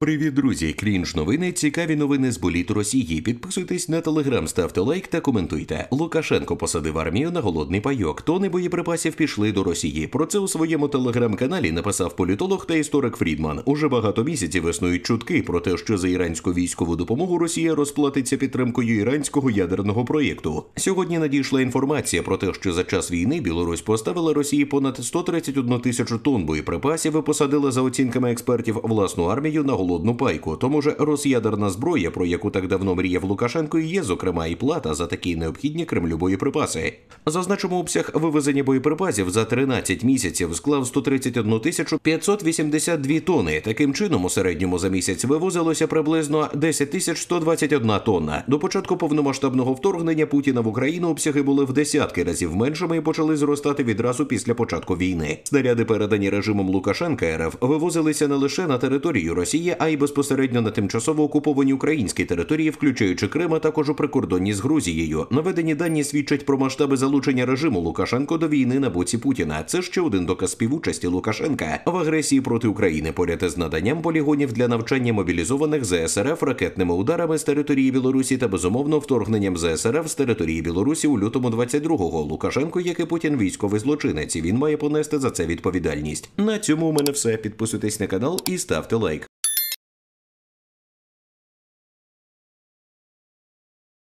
Привіт, друзі! Крінж новини. Цікаві новини з боліт Росії. Підписуйтесь на телеграм, ставте лайк та коментуйте. Лукашенко посадив армію на голодний пайок. Тони боєприпасів пішли до Росії. Про це у своєму телеграм-каналі написав політолог та історик Фрідман. Уже багато місяців існують чутки про те, що за іранську військову допомогу Росія розплатиться підтримкою іранського ядерного проєкту. Сьогодні надійшла інформація про те, що за час війни Білорусь поставила Росії понад 131 тисячу тонн боєприпасів і посадила за оцінками експертів власну армію на холодну пайку. То може роз'ядерна зброя, про яку так давно мріяв Лукашенко, є, зокрема, і плата за такі необхідні Кремлю боєприпаси. Зазначимо обсяг вивезення боєприпасів за 13 місяців склав 131 тисячу 582 тони. Таким чином у середньому за місяць вивозилося приблизно 10 тисяч 121 тонна. До початку повномасштабного вторгнення Путіна в Україну обсяги були в десятки разів меншими і почали зростати відразу після початку війни. Снаряди передані режимом Лукашенка РФ вивозилися не лише на територію Росії, а й безпосередньо на тимчасово окуповані українські території, включаючи Крим, а також у прикордонні з Грузією. Наведені дані свідчать про масштаби залучення режиму Лукашенко до війни на боці Путіна. Це ще один доказ співучасті Лукашенка в агресії проти України поряд із наданням полігонів для навчання мобілізованих ЗСРФ ракетними ударами з території Білорусі та безумовно вторгненням ЗСРФ з території Білорусі у лютому 22-го. Лукашенко, як і Путін, військовий злочинець. і Він має понести за це відповідальність. На цьому у мене все. Підписуйтесь на канал і ставте лайк.